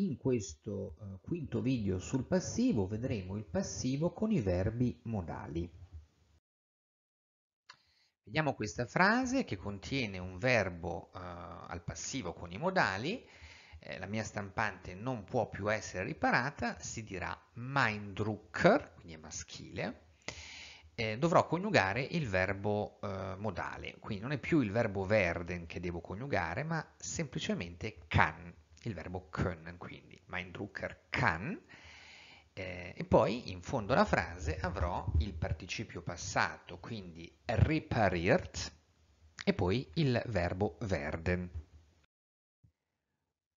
In questo eh, quinto video sul passivo vedremo il passivo con i verbi modali. Vediamo questa frase che contiene un verbo eh, al passivo con i modali. Eh, la mia stampante non può più essere riparata, si dirà mein Drucker, quindi è maschile. dovrò coniugare il verbo eh, modale, quindi non è più il verbo werden che devo coniugare, ma semplicemente can, il verbo können, quindi mein Drucker kann, eh, e poi in fondo alla frase avrò il participio passato, quindi repariert, e poi il verbo werden.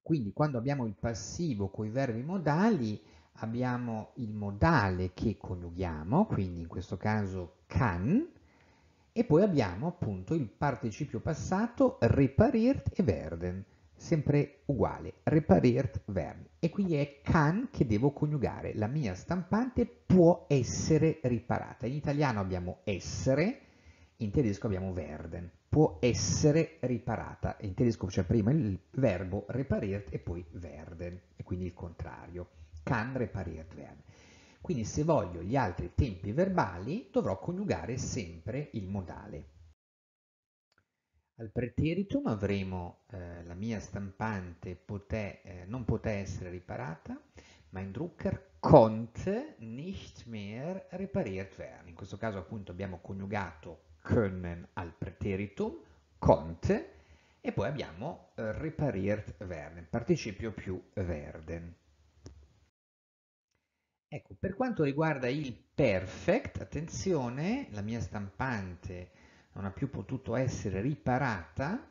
Quindi quando abbiamo il passivo con i verbi modali abbiamo il modale che coniughiamo, quindi in questo caso kann, e poi abbiamo appunto il participio passato repariert e werden sempre uguale, repariert werden. E quindi è can che devo coniugare. La mia stampante può essere riparata. In italiano abbiamo essere, in tedesco abbiamo werden. Può essere riparata. In tedesco c'è prima il verbo repariert e poi werden, e quindi il contrario. Can repariert werden. Quindi se voglio gli altri tempi verbali dovrò coniugare sempre il modale. Al preteritum avremo eh, la mia stampante poté, eh, non poté essere riparata, ma in Drucker konnte nicht mehr repariert werden. In questo caso appunto abbiamo coniugato können al preteritum, konnte, e poi abbiamo eh, repariert werden, participio più werden. Ecco, per quanto riguarda il perfect, attenzione, la mia stampante non ha più potuto essere riparata.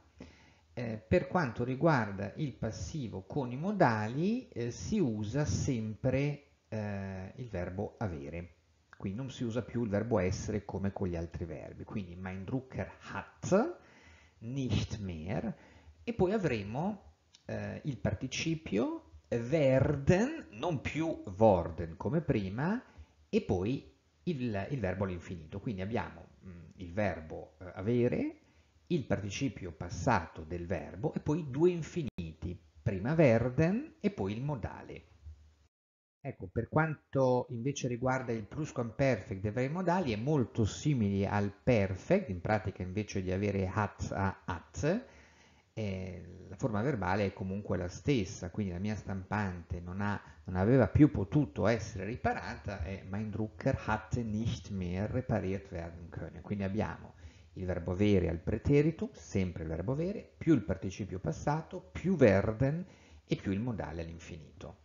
Eh, per quanto riguarda il passivo con i modali eh, si usa sempre eh, il verbo avere, qui non si usa più il verbo essere come con gli altri verbi, quindi mein Drucker hat, nicht mehr, e poi avremo eh, il participio werden, non più worden come prima, e poi il, il verbo all'infinito, quindi abbiamo il verbo eh, avere, il participio passato del verbo e poi due infiniti, prima verden e poi il modale. Ecco, per quanto invece riguarda il plusquamperfect dei vari modali è molto simile al perfect, in pratica invece di avere hat a at, eh, la forma verbale è comunque la stessa, quindi la mia stampante non, ha, non aveva più potuto essere riparata e mein Drucker hatte nicht mehr repariert werden können. Quindi abbiamo il verbo avere al preterito, sempre il verbo avere, più il participio passato, più werden e più il modale all'infinito.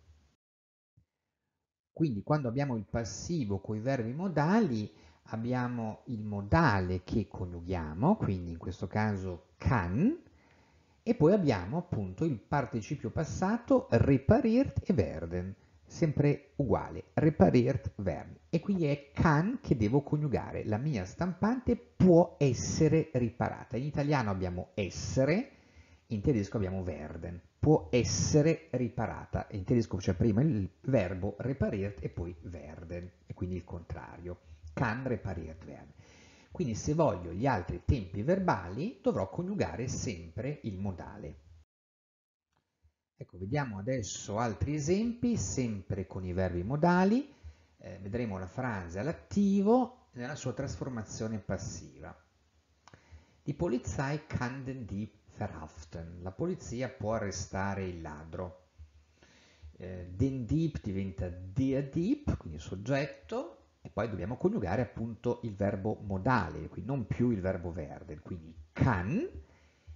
Quindi quando abbiamo il passivo con i verbi modali abbiamo il modale che coniughiamo, quindi in questo caso kann, e poi abbiamo appunto il participio passato repariert e werden, sempre uguale, repariert werden. E quindi è can che devo coniugare, la mia stampante può essere riparata. In italiano abbiamo essere, in tedesco abbiamo werden, può essere riparata. In tedesco c'è prima il verbo repariert e poi werden, e quindi il contrario, can repariert werden. Quindi se voglio gli altri tempi verbali dovrò coniugare sempre il modale. Ecco, vediamo adesso altri esempi, sempre con i verbi modali. Eh, vedremo la frase all'attivo nella sua trasformazione passiva. Die Polizei kann den Dieb verhaften. La polizia può arrestare il ladro. Eh, den Dieb diventa der Dieb, quindi soggetto, e poi dobbiamo coniugare appunto il verbo modale, quindi non più il verbo verde, quindi can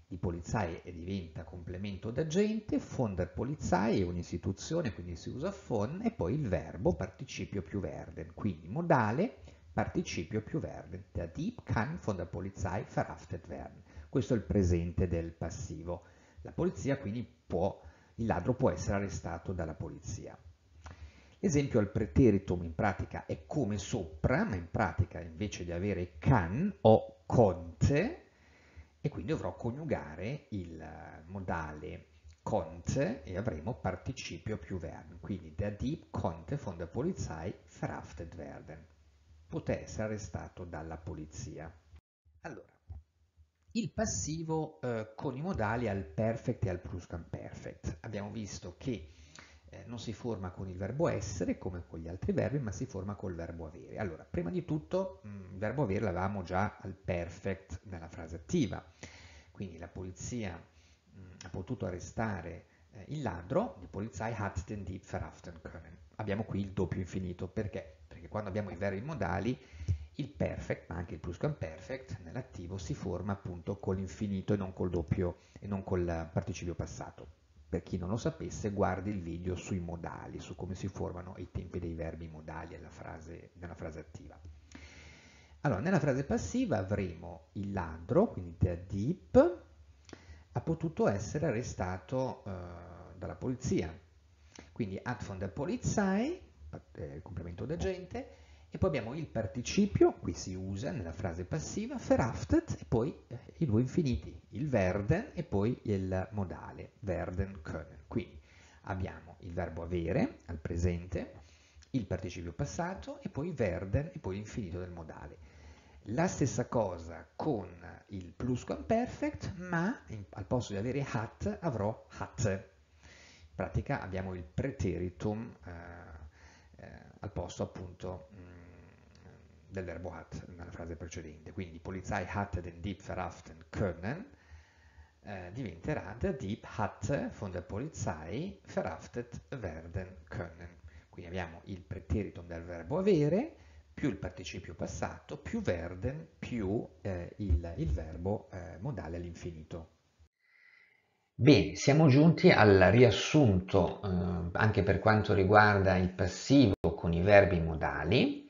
di polizai diventa complemento d'agente, von der polizei è un'istituzione, quindi si usa von, e poi il verbo participio più verden, quindi modale participio più verden, da kann von der polizei verhaftet werden. Questo è il presente del passivo. La polizia quindi può, il ladro può essere arrestato dalla polizia. Esempio al preteritum in pratica è come sopra, ma in pratica invece di avere can ho conte e quindi dovrò coniugare il modale conte e avremo participio più verbo. Quindi da die conte von der Polizei verhaftet werden. Poté essere arrestato dalla polizia. Allora, il passivo eh, con i modali al perfect e al pluscamperfect. Abbiamo visto che eh, non si forma con il verbo essere come con gli altri verbi, ma si forma col verbo avere. Allora, prima di tutto, mm, il verbo avere l'avevamo già al perfect nella frase attiva, quindi la polizia mh, mm, ha potuto arrestare eh, il ladro, die Polizei hat den Dieb verhaften können. Abbiamo qui il doppio infinito, perché? Perché quando abbiamo i verbi modali, il perfect, ma anche il plusquamperfect, nell'attivo si forma appunto con l'infinito e non col doppio e non col eh, participio passato. Per chi non lo sapesse, guardi il video sui modali, su come si formano i tempi dei verbi modali nella frase, nella frase attiva. Allora, nella frase passiva avremo il ladro, quindi the deep, ha potuto essere arrestato eh, dalla polizia. Quindi at von der Polizei, eh, il complemento d'agente, e poi abbiamo il participio, qui si usa nella frase passiva, verhaftet e poi eh, i due infiniti, il werden e poi il modale, werden können. Quindi abbiamo il verbo avere al presente, il participio passato e poi werden e poi l'infinito del modale. La stessa cosa con il plusquamperfect, ma al posto di avere hat avrò hat. In pratica abbiamo il preteritum eh, eh, al posto appunto mm, del verbo hat nella frase precedente. Quindi Polizei hat den Dieb verhaften können eh, diventerà der Dieb hat von der Polizei verhaftet werden können. Quindi abbiamo il preteritum del verbo avere più il participio passato più werden più eh, il, il, verbo eh, modale all'infinito. Bene, siamo giunti al riassunto eh, anche per quanto riguarda il passivo con i verbi modali.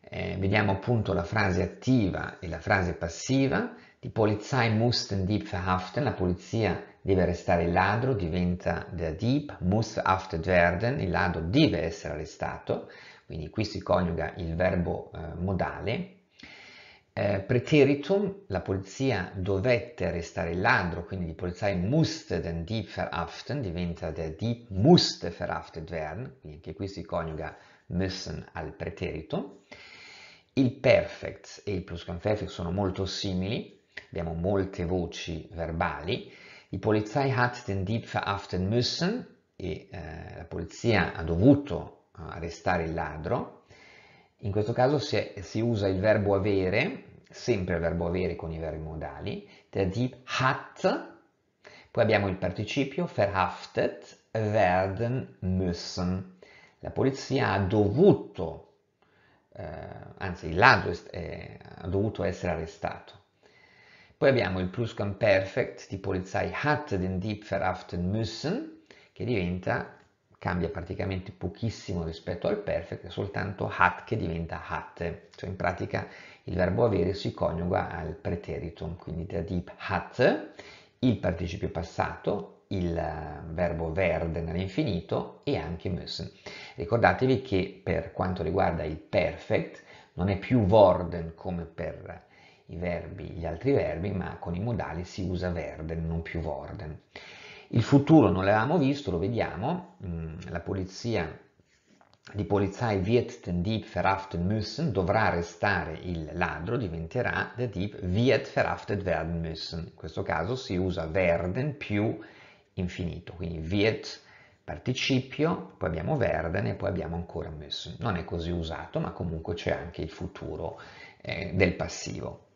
Eh, vediamo appunto la frase attiva e la frase passiva. Die Polizei muss den Dieb verhaften, la polizia deve arrestare il ladro, diventa der Dieb, muss verhaftet werden, il ladro deve essere arrestato, quindi qui si coniuga il verbo eh, modale eh, preteritum, la polizia dovette arrestare il ladro, quindi die polizia musste den Dieb verhaften, diventa der Dieb musste verhaftet werden, quindi anche qui si coniuga müssen al preterito. Il perfect e il plusquamperfect sono molto simili, abbiamo molte voci verbali. Die Polizei hat den Dieb verhaften müssen e eh, la polizia ha dovuto eh, arrestare il ladro. In questo caso si, è, si usa il verbo avere, sempre il verbo avere con i verbi modali, der Dieb hat, poi abbiamo il participio verhaftet, werden müssen. La polizia ha dovuto, eh, anzi il ladro eh, ha dovuto essere arrestato. Poi abbiamo il Plusquamperfekt, die Polizei hat den Dieb verhaften müssen, che diventa cambia praticamente pochissimo rispetto al perfect, è soltanto hat che diventa hat, cioè in pratica il verbo avere si coniuga al preterito, quindi da deep hat, il participio passato, il eh, verbo werden all'infinito e anche müssen. Ricordatevi che per quanto riguarda il perfect non è più worden come per i verbi, gli altri verbi, ma con i modali si usa werden, non più worden. Il futuro non l'avevamo visto, lo vediamo, mm, la polizia di polizia wird den Dieb verhaften müssen, dovrà restare il ladro, diventerà der Dieb wird verhaftet werden müssen. In questo caso si usa werden più infinito, quindi wird participio, poi abbiamo werden e poi abbiamo ancora müssen. Non è così usato, ma comunque c'è anche il futuro eh, del passivo.